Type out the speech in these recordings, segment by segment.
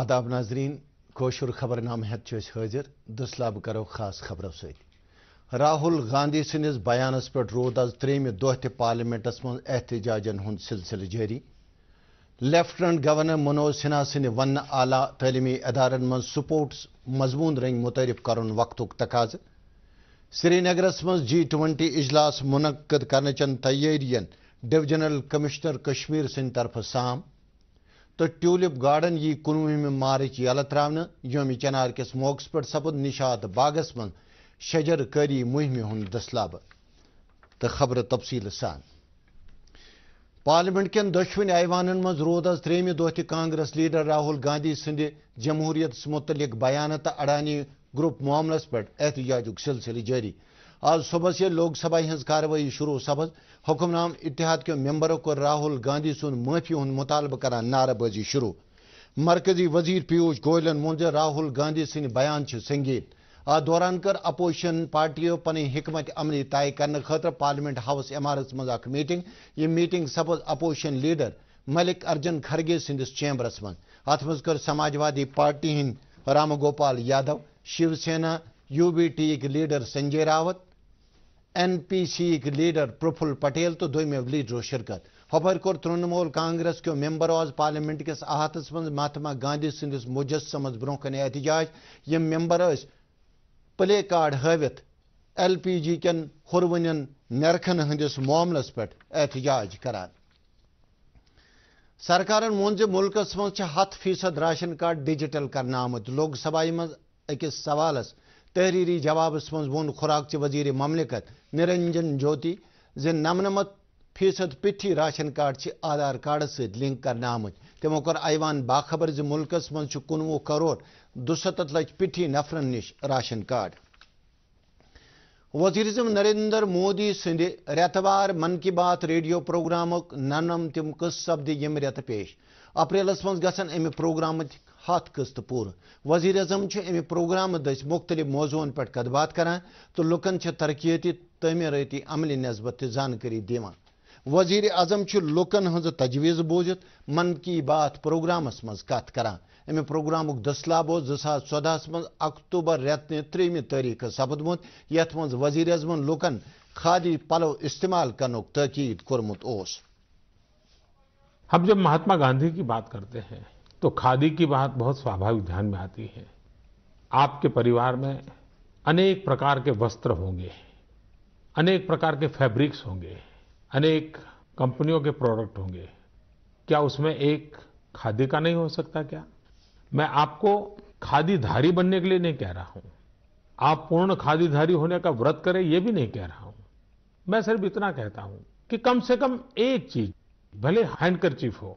आदाब नाजरीन कोशुर नाम हेत हाजिर दुसलब करो खास खबरों राहुल गांधी संदिस बयान पे रूद आज त्रेम दह त पार्लियामेंटस मं एजाजन हूं सिलसिल जारी लेफ्टिनेंट गवर्नर मनोज सिन्हा संद वन आला तलीमी इदार मं स्पोर्ट्स मजमून रंग मुतरफ कर वक्त तक श्रीनगर मं जी ट्वेंटी इजलास मुनद कर तैयारियन डिवजनल कमिश्नर कश्मीर संद तरफ साम तो ट्यूलिप गार्डन यी कनवह मार्च यल त्रा योम चनार किस मौकस पे सपद निशात बागस मं शजर करी मुहिम हूं दसलब तो खबर तफसील सान पार्लिमेंट कन दशवन मज रूद आज त्रेम दह त कांग्रेस लीडर राहुल गांधी सदि जमहूरियत मुतलिक बयान तो अडानी ग्रुप मामलस पे एहतजाज सिलसिल जारी आज सुबह से लोकसभा हज कार्रवाई शुरू सपज नाम इतिहाद क्यों मेम्बरों को राहुल गांधी सुन माफी हूं मुतालब करान नारेबाजी शुरू मरकजी वजीर पीयूष गोयलन वोन राहुल गांधी सद बयान संगीत आ दौरान कर अपोजिशन पार्टियों पन हमत अमली तय कर खतर पार्लियामेंट हाउस इमारत मज मीटिंग यह मीटिंग सपज opposition leader Mallikarjun Kharge संदिस चैम्बरस मं अत मज कर समाजवादी पार्टी हंद रामगोपाल यादव शिवसेना यूबीटी लीडर संजय रावत एनपीसी के लीडर प्रफुल पटेल तो दोमो लीडरों शिरकत हपर कृणमूल तृणमूल कांग्रेस क्यों मेम्बर आज पार्लियामेंट किस अहत मज महात्मा गांधी संदिस मुजस्म ब्रो कहतजाज यम मेम्बर प्ले कार्ड हवित एल पी जी कन हुन नरखन हंदिस मामलस पे एहतजाज करान सरकार वोन मुल्क मत फीसद राशन कार्ड डिजिटल करना आमुत लोकसभा मज सवालस तहरीरी जवाबस मं वो खुराकच वजीर ममलिकत निरंजन ज्योति जमनमत फीसद पिठी राशन कार्ड से आधार कार्डस सत लिंक करना आम तमो कईवान बाखबर जुल्कस मनवु करोड़ दुसत लच पिठी नफर निश राशन कार्ड वजीर अजम नरेंद्र मोदी सदि रेतवार मन की बात रेडियो प्रोग्राम ननम तम कस सपद ये रेत पेश अप्रैल मं ग अमि प्रोग्राम हथ कस्त पूर वजीर अजम प्रोग्राम दस मुख्तलि मौजून पे बात करान तो लुकन तरकती तमीरती अमल नस्बत जानकारी दिवान वजीर अजम लुकन हज तजवीज़ बूझ मन की बात प्रोग्रामस मज कत करान अमि प्रोग्राम दसलाब जहा चौदहस मज अक्टूबर रेतन त्रिम तारीख सपदमुत यथ मज वजीर अजमन लुकन खादी पलो इस्तेमाल करकीद कर्मुत हम जब महात्मा गांधी की बात करते हैं तो खादी की बात बहुत स्वाभाविक ध्यान में आती है आपके परिवार में अनेक प्रकार के वस्त्र होंगे अनेक प्रकार के फैब्रिक्स होंगे अनेक कंपनियों के प्रोडक्ट होंगे क्या उसमें एक खादी का नहीं हो सकता क्या मैं आपको खादीधारी बनने के लिए नहीं कह रहा हूं आप पूर्ण खादीधारी होने का व्रत करें यह भी नहीं कह रहा हूं मैं सिर्फ इतना कहता हूं कि कम से कम एक चीज भले हैंडकरचीफ हो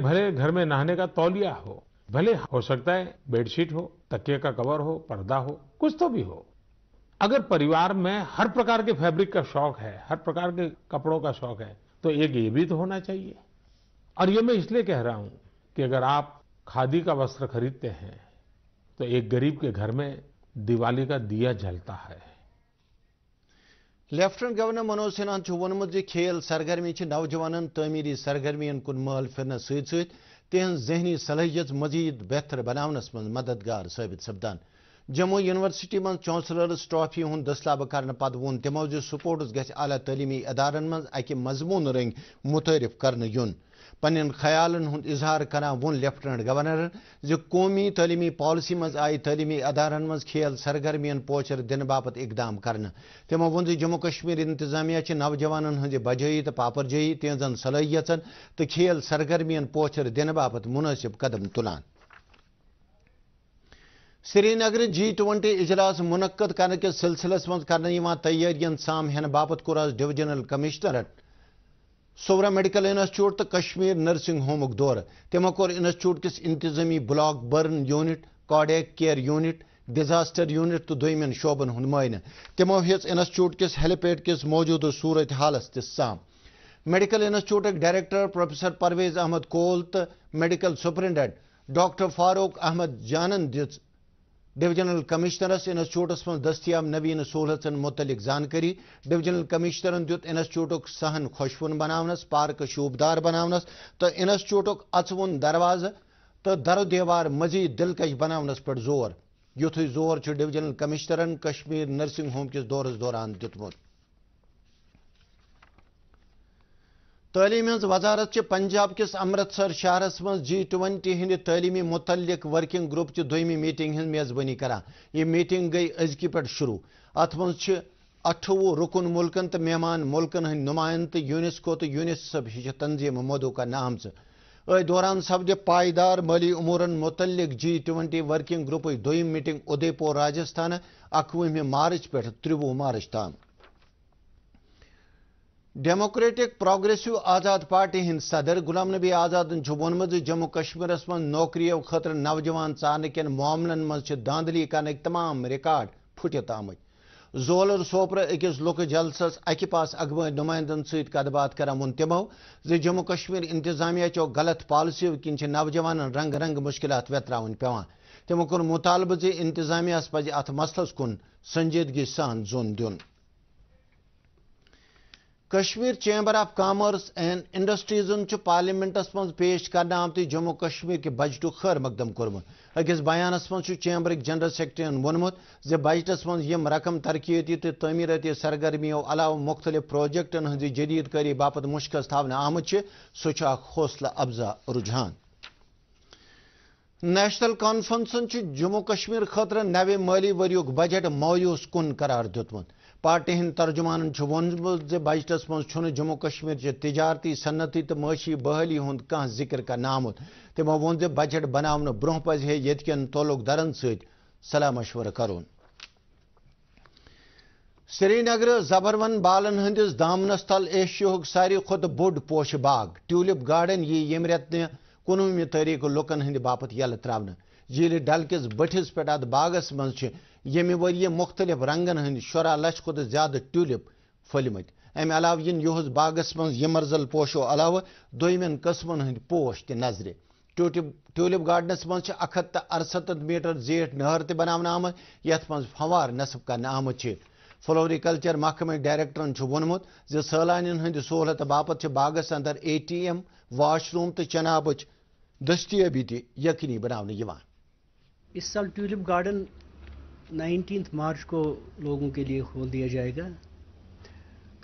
भले घर में नहाने का तौलिया हो भले हो सकता है बेडशीट हो तकिए का कवर हो पर्दा हो कुछ तो भी हो अगर परिवार में हर प्रकार के फैब्रिक का शौक है हर प्रकार के कपड़ों का शौक है तो एक ये भी तो होना चाहिए और ये मैं इसलिए कह रहा हूं कि अगर आप खादी का वस्त्र खरीदते हैं तो एक गरीब के घर में दिवाली का दिया जलता है लेफ्टिनेंट गवर्नर मनोज सिन्हा वोनमुत खेल सरगर्मी नौजवान तमीरी सरगर्मीन कुन मल फिर सहन जहनी सलहियत मजीद बेहतर बनावनस मज मददगार सबित सपदान जम्मू यूनिवर्सिटी मं चांसलर्स ट्रॉफी हूं दसलाब कर पद वो तमो स्पोर्ट्स गलि तलीमी अदारन मज अकि मजमून रंग मुतरफ कर पन्न खयालन हूं इजहार करान वो लेफ्टिनेंट गवर्नर जो कौमी तलीमी पॉलिसी मज आई तलीमी अदारन मज खेल सरगर्मियन पोचर दिन बापत इकदाम कर तमो वो जम्मू कश्मीर इंतजामिया नौजवान हज बजई तो पापरजई तिजन सलहियतन तो खेल सरगर्मियन पोचर दिन बापत मुनसिब कदम तुलान श्रीनगर जी ट्वेंटी इजलास मुनद कर सिलसिलस मज कर तैयारियन साम हेन बापत कोर डिविजनल कमिश्नरन सोवरा मेडिकल इंस्टीट्यूट तो कश्मीर नर्सिंग होम दौर तमो कोर इंस्टीट्यूट किस इंतजामी block burn unit cardiac care unit disaster unit तो दोमन शोबन हूं मायने तमो हिच इंस्टीट्यूट किस हेलीपैड किस मौजूद सूरत हालस तिस साम medical institute director professor Parvez Ahmad Koul तो medical superintendent doctor Farooq Ahmad जानन दिज डिवजनल कमिश्नरस इंस्टिट्यूटस मज दस्तियाब नवीन सहूलतन मुतलिक जानकारी डिवजनल कमिश्नरन दुत इंस्टिट्यूट सहन खुशवुन बनावनस पार्क शूबदार बनावनस तो इंस्टिट्यूट अचवन दरवाज तो दर दीवार मजीद दिलकश बनावनस पे जोर युथ जोर डिवजनल कमिश्नरन कश्मीर नर्सिंग होम किस दौरस दौरान दुमत तलीम वजारत पंजाब किस अमृतसर शहर में जी ट्वेंटी हिंद तलीमी मुतलिक वर्किंग ग्रुप च दोमि मीटिंग हज मेजबानी कर यह मीटिंग गई अजक पे शुरू अत म अठवु रुकन मुल्कन तो मेहमान मुल्कन हंद नुमायन तो यूनेस्को तो यूनिसेफ हिश तंजीम मदो कर आम दौरान सपद पायदार माली उमूरन मुतलिक जी ट्वेंटी वर्किंग ग्रुप दोम मीटिंग उदयपुर राजस्थान अकवह मार्च पे त्रुवह मार्च तम डेमोक्रेटिक प्रोग्रेसिव आजाद पार्टी हिंद सदर गुलाम नबी आजादन वोन जम्मू कश्मीर में नौकरियों खतर नौजवान चान कन मामलन मं दांदली कर तमाम रिकॉर्ड फुटित आम जोलर सोपर अकिस लुक जलसस अक पास अगवा नुमाइंद सत कर वो तमो जम्मू कश्मीर इंतजामिया चो गलत पालसियों किन नौजवान रंग रंग मुश्किल वतरा पे तमो कोर मुतालबा जंतजामिया पज अत मसलस कुन संजीदगी सान जोन दिन Kashmir chamber of commerce and इंडस्ट्रीजन पार्लियामेंटस मं पेश कर आमत तो जम्मू कश्मीर के बजट खैर मकदम कोर्मुत अकस बयान मं चैम्बर जनरल सेक्रेटरीन वोनमुत जजटस बजटस मं रकम तरक्याती तो तमीरती सरगर्मियों अलाव मुख्तलिफ प्रोजेक्टन हज जदीदकारी बाप मुश्कस थान आमद सह हौसला अफजा रुझान नेशनल कॉन्फ्रेंसन जम्मू कश्मीर खतर नवे माली वरियुक बजट मायूस कन करार दुतमुत पार्टी हिंद तर्जुमान बाइस मज जम्मू कश्मीर तजारती सनती तो माशी बहली हूं कह जिक्र कर आमुत तमो वो बजट बना ब्रोह पजे है ये दरन सलाह मशवर कर श्रीनगर जबरवन बालन हंदिस दामनस तल एशिया सारे खुद बोड पोश बाग ट्यूलिप गार्डन यी यम रेत कनवि तारीख लुकन हंद बापत यल त्रा डल किस बठिस पे अत बागस यमि वर्य मुख्तलिफ रंगन हंद शुरा लच खुद ज्यादा ट्यूलिप फलम अमेव इन यहस बागस मं यमरजल पोशो अलव दोमन कस्मन हंद पोश त नजर ट्यूटिप ट्यूलिप गार्डनस मं अखत तो अरसत मीटर जेठ नहर त बना आमद यथ मज फवार नस्ब कर आमद फ्लोरिकल्चर महकमे डायरेक्टर वोनमुत सालान हंद सहूलत बापत बागस अंदर ए टी एम वाशरूम तो चनाब दस्तियाबी तकनी बना इस साल ट्यूलिप गार्डन नाइनटीन मार्च को लोगों के लिए खोल दिया जाएगा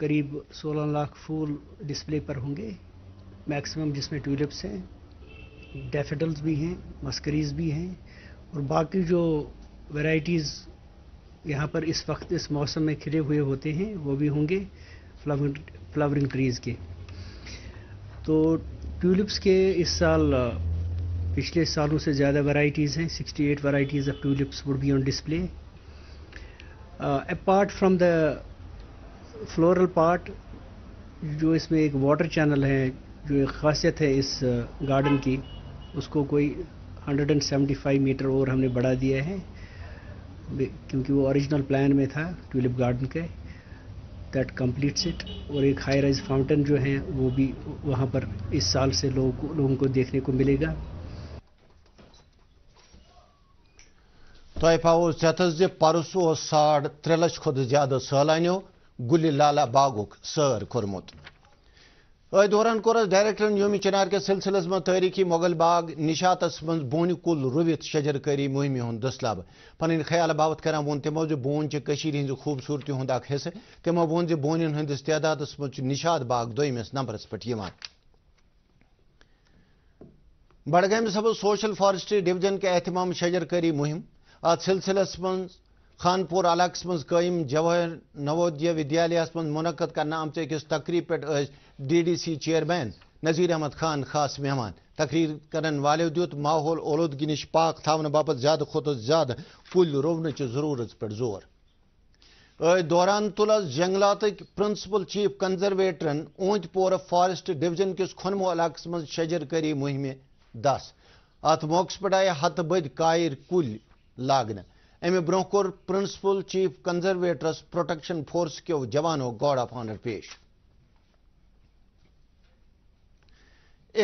करीब 16 लाख फूल डिस्प्ले पर होंगे मैक्सिमम जिसमें ट्यूलिप्स हैं डेफिडल्स भी हैं मस्करीज भी हैं और बाकी जो वैरायटीज़ यहाँ पर इस वक्त इस मौसम में खिले हुए होते हैं वो भी होंगे फ्लावर फ्लावरिंग ट्रीज़ के तो ट्यूलिप्स के इस साल पिछले सालों से ज़्यादा वैरायटीज़ हैं 68 eight of of would wood on on display apart from the floral part जो इसमें एक वाटर चैनल है जो एक खासियत है इस गार्डन uh, की उसको कोई 175 मीटर और हमने बढ़ा दिया है क्योंकि वो ओरिजिनल प्लान में था ट्यूलिप गार्डन के दैट कम्प्लीट्स इट और एक हाई राइज फाउंटेन जो है वो भी वहाँ पर इस साल से लोगों को लोगों को देखने को मिलेगा तोह पे परस साढ़ त्रे लक्ष खुद ज्यादा सलानियों गुल लाला बाग सर कर्मुत अथ दौरान कोर डायरेक्टर योम चिनार के सिलसिलस में तारीखी मुगल बाग निशात मं बोन कुल रुवित शजरकारी मुहिम हूं दसलब पन ख्याल बात कर वो तमो बोन हिंद खूबसूरती हूं हिस्से तमो वो बोन हंदिस तदाद मं निशात बाग दमिस नंबर पे बडगाम सब सोशल फॉरेस्ट्री डिवीजन के एहतमाम शजरकारी मुहिम अत सिलसिलस खानपुर अलक्स मं कम जवाहर नवोदय विद्यालय मं मुनद कर अकिस तकरीब पे D D C chairman Nazir Ahmad Khan खास मेहमान तकरीर करन वालों दुत माहौल ओलूदगी नश पाक थाने बाप ज्यादा खुद ज्यादा कुल रोवन जरूरत पे जोर दौरान तुल जंगलात प्रिंसिपल चीफ कंजर्वेटरन ऊंद पोर फॉरेस्ट डिवीजन किस खुनमो इलाक मज शजरकरी मुहिम दस अत मौक पे आए हत बद कायर कुल लागन अमे ब्रोह कर प्रिंसिपल चीफ कंजर्वेटरस प्रोटेक्शन फोर्स क्यों जवानों गॉड ऑफ ऑनर पेश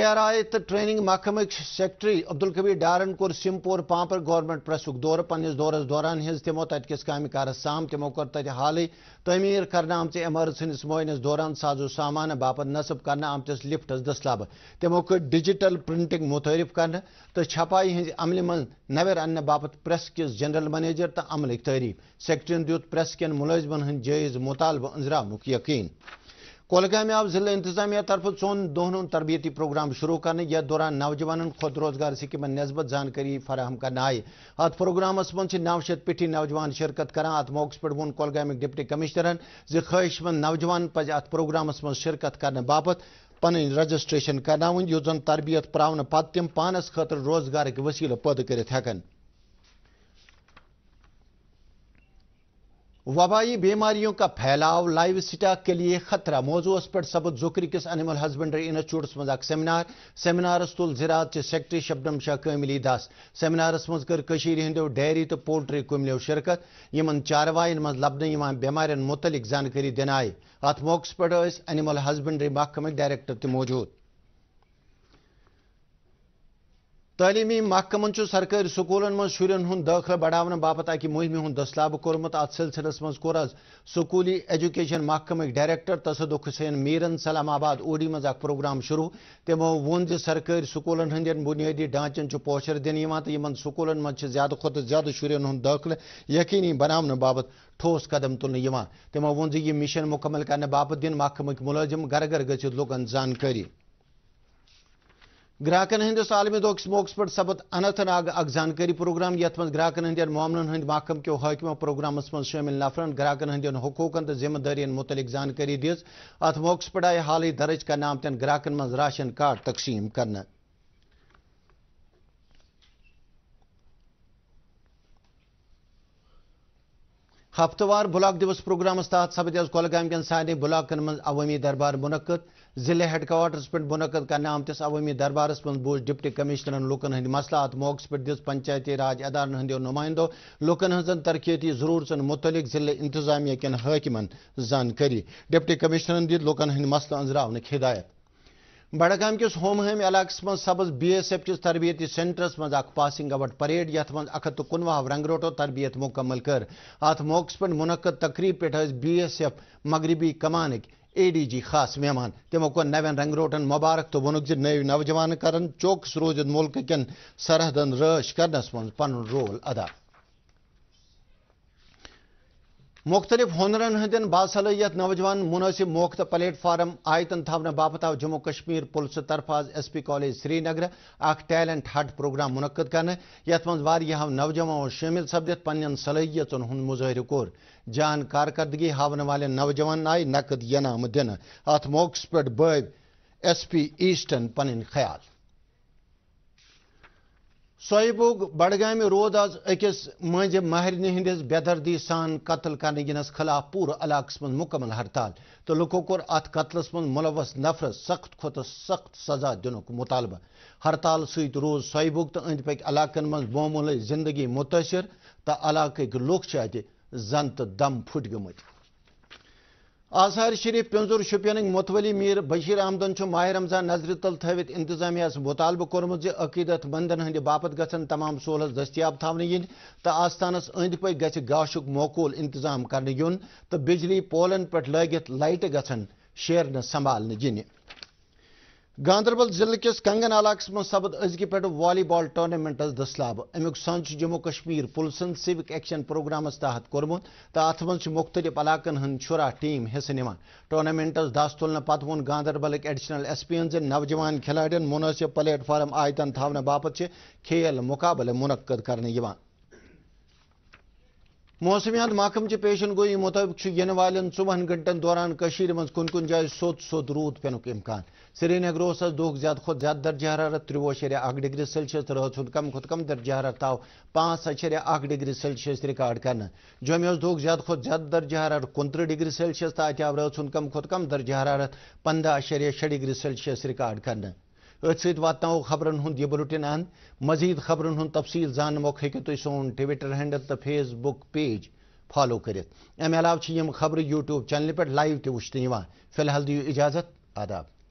एआरआई तो ट्रेनिंग महकम सेक्रटरी अब्दुल कबीर डारन कोर सिमपोर पापर गवर्नमेंट प्रेस दौर पन्नस दौरस दौरान हिज तमो तत्किस काम कार साम तमो कर हाल तमीर करना आमच इमारत हंदिस मोइनस दौरान साजो सामान बाप नसब कर आमतिस लिफ्टस दसलब तमो कर् डिजिटल प्रिंटिंग मुतरफ कर तो छपाई हज अमल मं नवर बाप प्रेस किस जनरल मैनेजर तो अमल तारीफ सेक्रेटरीन दुत प्रेस कन मुलाजमन हंद जायज मुतालबा अंजरा यकीन कोलगाम आव जिले इंतजामिया तरफ चौन दोन तरबियती प्रोग्राम शुरू कर दौरान नौजवान खुद रोजगार स्कीम नस्बत जानकारी फराहम कर आये अत प्रोग्रामस मे नौ शत पिठी नौजवान शिरकत करान अत मौक पे वोन कोलगाम डिप्टी कमिश्नरन जि नौजवान पज अ प्रोग्रामस मं शिरकत कर बापत पन रजिस्ट्रेशन करना युस जन तरबियत प्रावन पत् तम पानस खुद रोजगार वसील पद कर वबाई बीमारियों का फैलाव लाइव स्टाक के लिए खतरा मौजूस पे सबुत जुक्र किस एनिमल हजबेंड्री इंस्टीट्यूटस मज सेमिनार सेमिनारस तुल जरात सेक्रेटरी शबनम शाह कमिली दास सेमिनारस मर कर हंदो तो पोल्ट्री कुमलो शिरकत इन चारवाइन मज लबन बेमारियन मुतलिक जानकारी दिन आय अत मौक पे एनिमल हस्बेंड्री महकमिक डायरेक्टर त मौजूद तलीमी महकम सरकारी सकूलों में शुन दाखिल बढ़ाने बापत अक मुहिम हूं दस्लाब कर्मुत अ सिलसिलस मज कोर स्कूली एजुकेशन महकम डायरेक्टर तसदुक हुसैन मीरन सलामाबाद ओडी मज प्रोग्राम शुरू तमो वो जरकारी सकूलों हंद बुनियादी ढांचन पोशर दिन तो इन सकूलों में ज्यादा खुद ज्यादा शुन दाखिल यकीनी बनाने बाबत ठोस कदम तुल तमो वो जिशन मुकमल करने कर बापत दिन महकम मुलाजिम घर घर गुकन जानकारी ग्राहक हंदिस आलमि दोकस मौकस पे सबत अनंतनाग अख जानकारी प्रोग्राम ये मज ग्राहकन हंदन मामलन हंद महकम क्यों हाकिमों प्रोग्राम मज शामिल नफरन ग्राहकन हंदन हकूकन तो जिम्मेदारियन मुतलिक जानकारी दिज अत मौकस पे आए हाल दर्ज कर आमतन ग्राहकन मज राशन कार्ड तकसीम कर हफ्तवार ब्लॉक दिवस प्रोग्राम तहत सब अज कलगाम सारे ब्लॉकन मज दरबार मुनद जिले हेडक्वार्टर्स पे मुनद कर अवमी दरबार मज बोज डिप्टी कमिश्नरन लूकन हंद मसलात मौके पे दिस राज अदारन हंदो नुमाइंदो लूकन हजन तरक्याती जरूरतन मुतल जिले इंतजामिया कन हाकिमन जानकारी डिप्टी कमिश्नर दी लूकन हंद मसल अंजराव हिदायत बडगाम किस होमहम इलाकस मज सपज बी एस एफ किस तरबियती सेंटरस मज पासिंग आउट परेड ये मज अख तो कनवाह रंगरोटो तरबियत मुकम्मल कर अत मौक पे मुनद तकरीब पे बी एस एफ मगरबी कमानक ए डी जी खास मेहमान तमो को नवन रंगरोटन मुबारक तो वोन नव नौजवान कर चौकस रोज मुल्क कन सरहदन रश करनस पन रोल अदा मुख्तलिफ हुनरन हंदन बासलियत नौजवान मुनसिब मोख्त प्लेटफार्म आयतन थावन बापत आव जम्मू कश्मीर पुलिस तरफ आज एस पी कॉलेज श्रीनगर अख टैलेंट हट प्रोग्राम मुनद कर नौजवानों शामिल सपदित पन्न सलहियतन हूं मुजाहर कोर जान कारकर्दगी हावन वाले नौजवान आय नकद इनाम दिन अत मौक पे बस पी ईस्टन पन ख्याल सोयबुग बडगाम रोद आज अकिस मंज महरन हंदिस बेदर्दी सान कत्ल कर खिलाफ पूरे इलाकस मुकमल हड़ताल तो लुको कोर कत्लस मं मुलवस नफर सख्त खुत सख्त सजा दिन मुतालबा हड़ताल सत रोज सोयबुग तो अंद पक इलाकन मं बोमुल जिंदगी मुतासर तो इलाक लुक अत जन तो दम फुट ग आसार शरीफ पिंजूर शुपन मतवली मीर बशीर अहमदन माह रमजान नजर तल थवित इंतजामिया मुतालबह कोर्मुत अकीदत बंदन हंद बापत गन तमाम सहूलत दस्तियाब थवन तो आस्थानस अंद पे ग गाशुक मौकूल इंतजाम कर बिजली पोलन पे लगित लाइट गन संभाल दिन गांधरबल जिले किस कंगन इलाक मं सपद अजकि पे वाली बॉल टोर्नामेंटस दस्लब अमुक सज जम्मू कश्मीर पुलिसन सिविक एक्शन प्रोग्राम तहत कोर्मुत तो अत मे मुख्तलिफ इलाकन हंद शुरा टीम हिस्से निवान टोर्नामेंटस दस तुल पत वोन गांधरबल एडिशनल एस पी हन नौजवान खिलाड़ियों मुनसिब प्लेटफार्म आयतन थाने बापत खेल मुकाबले मुनद कर मौसमियात महकम च पेशन गोई मुताबिक इन वाले चुवन घंटन दौरान मन कुन कुन जाय सोद सोद रूद पेन इम्कान श्रीनगर उस दुख ज्यादा खुद ज्यादा दर्ज हरारत त्रुवह शरिया अख डिग्री सेल्सियस तो हूं कम खुद कम दर्ज हरारत आव पांच अशरिया अख डिग्री सेल्सियस रिकॉर्ड कर जमे दुख ज्यादा खुद ज्यादा दर्ज हरारत कुंत डिग्री सेल्सियस तो अत आव रात कम खुद कम दर्ज हरारत पंद अशरिया शे डिग्री सेल्सियस रिकॉर्ड कर अत वातो खबरन यह बुलेटिन अंद मजीद खबरन हूं तफसील जानमो तो हूँ तुम सोन ट्विटर हैंडल तो फेसबुक पेज फॉलो कर अमे अलाव खबर यूट्यूब चैनल पे लाइव तुन फिलहाल दू इजाजत आदाब